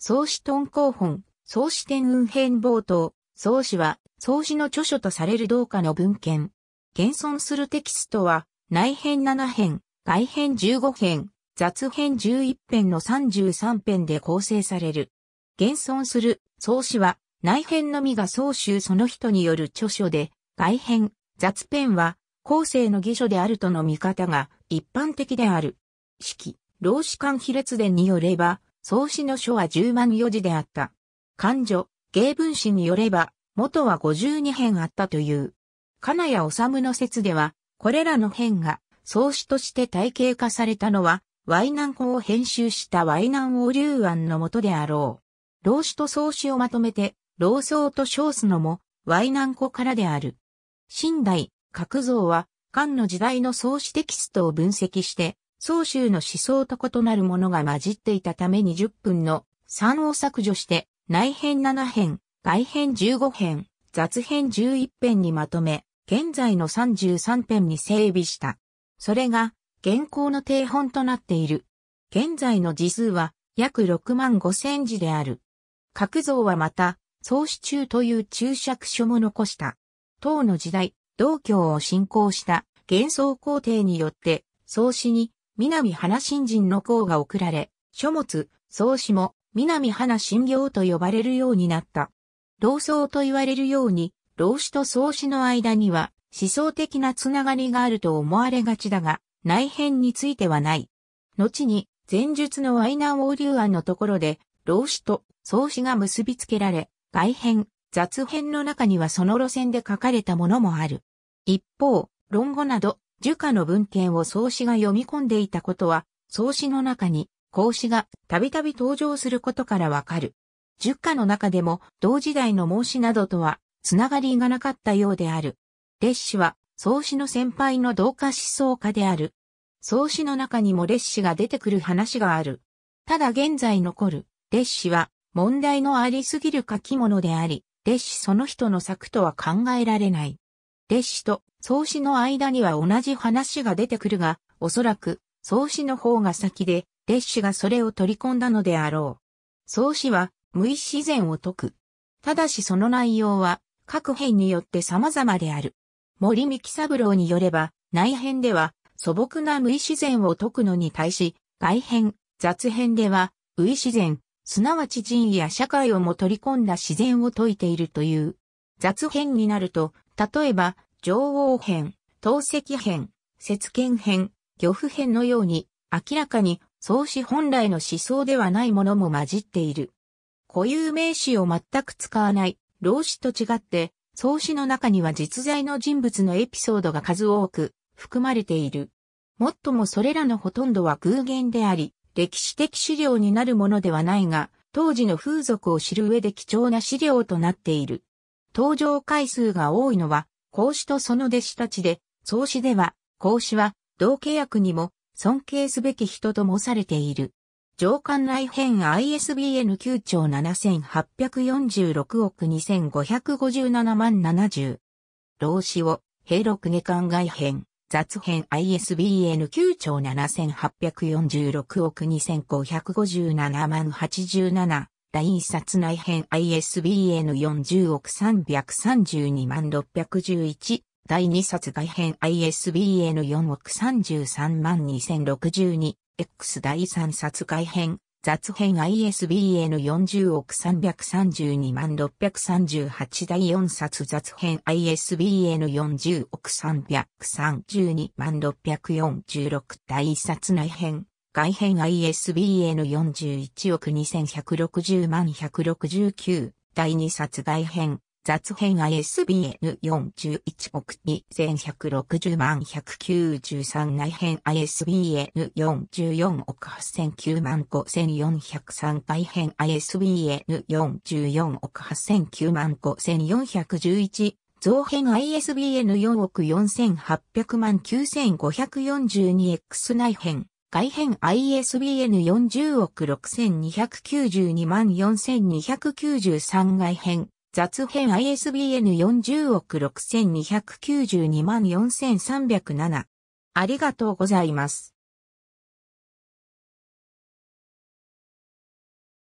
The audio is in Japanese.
創始トン候本、創始天運編冒頭、創始は、創始の著書とされる同下の文献。現存するテキストは、内編7編、外編15編、雑編11編の33編で構成される。現存する、創始は、内編のみが総集その人による著書で、外編、雑編は、後世の義書であるとの見方が一般的である。式、老子間比列伝によれば、創始の書は十万余字であった。漢女、芸文史によれば、元は五十二編あったという。金谷治の説では、これらの編が、創始として体系化されたのは、ワイナン法を編集したワイナン王流案のもとであろう。老子と創始をまとめて、老僧と称すのも、ワイナン語からである。新代、角像は、漢の時代の創始テキストを分析して、宗州の思想と異なるものが混じっていたため1 0分の3を削除して、内編7編、外編15編、雑編11編にまとめ、現在の33編に整備した。それが、現行の定本となっている。現在の字数は、約6万5千字である。角像はまた、創始中という注釈書も残した。唐の時代、道教を信仰した幻想皇帝によって、創始に南花新人の項が送られ、書物、草始も南花新行と呼ばれるようになった。老僧と言われるように、老子と草子の間には思想的なつながりがあると思われがちだが、内編についてはない。後に、前述のワイナー王流案のところで、老子と草子が結びつけられ、外編、雑編の中にはその路線で書かれたものもある。一方、論語など儒家の文献を創始が読み込んでいたことは、創始の中に孔子がたびたび登場することからわかる。儒家の中でも同時代の孟子などとはつながりがなかったようである。列子は創始の先輩の同化思想家である。創始の中にも列子が出てくる話がある。ただ現在残る列子は問題のありすぎる書き物であり、列子その人の作とは考えられない。列子と創始の間には同じ話が出てくるが、おそらく、創始の方が先で、列子がそれを取り込んだのであろう。創始は、無意自然を解く。ただしその内容は、各編によって様々である。森三木三郎によれば、内編では、素朴な無意自然を解くのに対し、外編、雑編では、無意自然、すなわち人や社会をも取り込んだ自然を解いているという。雑編になると、例えば、女王編、透析編、節剣編、漁夫編のように、明らかに、創始本来の思想ではないものも混じっている。固有名詞を全く使わない、老子と違って、創始の中には実在の人物のエピソードが数多く含まれている。もっともそれらのほとんどは偶言であり、歴史的資料になるものではないが、当時の風俗を知る上で貴重な資料となっている。登場回数が多いのは、孔子とその弟子たちで、創始では、孔子は、同契約にも、尊敬すべき人と申されている。上官内編 ISBN 9兆7846億2557万70。老子を、平六下巻外編、雑編 ISBN 9兆7846億2557万87。第一冊内編 ISBN 40億332万611、第二冊外編 ISBN 4億33万2062、X 第三冊外編、雑編 ISBN 40億332万638第4冊雑編 ISBN 40億332万646第1冊内編外編 ISBN 41億2160万169第2冊外編雑編 ISBN41 億2160万193内編 ISBN44 億8 9万5403外編 ISBN44 億8 9万5411造編 ISBN4 億4800万 9542X 内編外編 ISBN 40億6292万4293外編。雑編 ISBN 40億6292万4307。ありがとうございます。